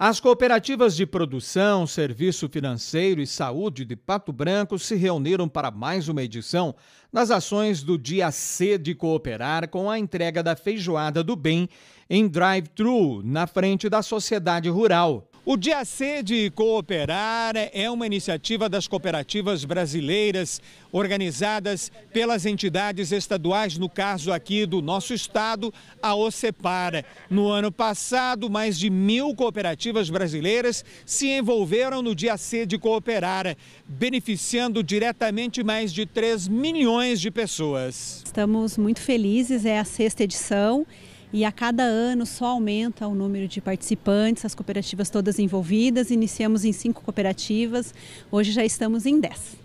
As cooperativas de produção, serviço financeiro e saúde de Pato Branco se reuniram para mais uma edição das ações do Dia C de Cooperar com a entrega da feijoada do bem em drive-thru na frente da sociedade rural. O Dia C de Cooperar é uma iniciativa das cooperativas brasileiras, organizadas pelas entidades estaduais, no caso aqui do nosso estado, a OCEPAR. No ano passado, mais de mil cooperativas brasileiras se envolveram no Dia C de Cooperar, beneficiando diretamente mais de 3 milhões de pessoas. Estamos muito felizes, é a sexta edição e a cada ano só aumenta o número de participantes, as cooperativas todas envolvidas. Iniciamos em cinco cooperativas, hoje já estamos em dez.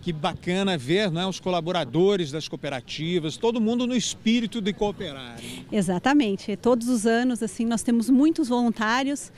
Que bacana ver não é, os colaboradores das cooperativas, todo mundo no espírito de cooperar. Exatamente. Todos os anos assim nós temos muitos voluntários,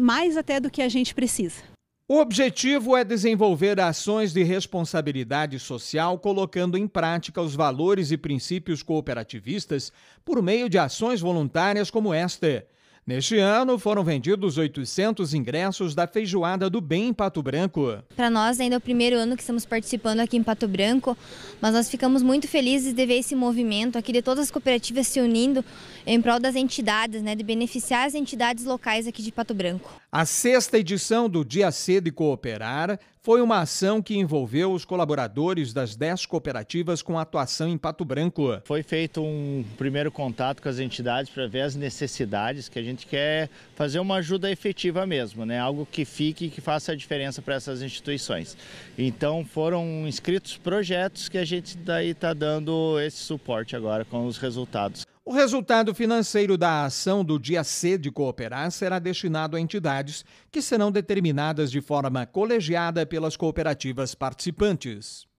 mais até do que a gente precisa. O objetivo é desenvolver ações de responsabilidade social colocando em prática os valores e princípios cooperativistas por meio de ações voluntárias como esta. Neste ano, foram vendidos 800 ingressos da Feijoada do Bem em Pato Branco. Para nós, ainda é o primeiro ano que estamos participando aqui em Pato Branco, mas nós ficamos muito felizes de ver esse movimento aqui, de todas as cooperativas se unindo em prol das entidades, né, de beneficiar as entidades locais aqui de Pato Branco. A sexta edição do Dia C de Cooperar foi uma ação que envolveu os colaboradores das dez cooperativas com atuação em Pato Branco. Foi feito um primeiro contato com as entidades para ver as necessidades, que a gente quer fazer uma ajuda efetiva mesmo, né? algo que fique e que faça a diferença para essas instituições. Então foram inscritos projetos que a gente daí está dando esse suporte agora com os resultados. O resultado financeiro da ação do dia C de cooperar será destinado a entidades que serão determinadas de forma colegiada pelas cooperativas participantes.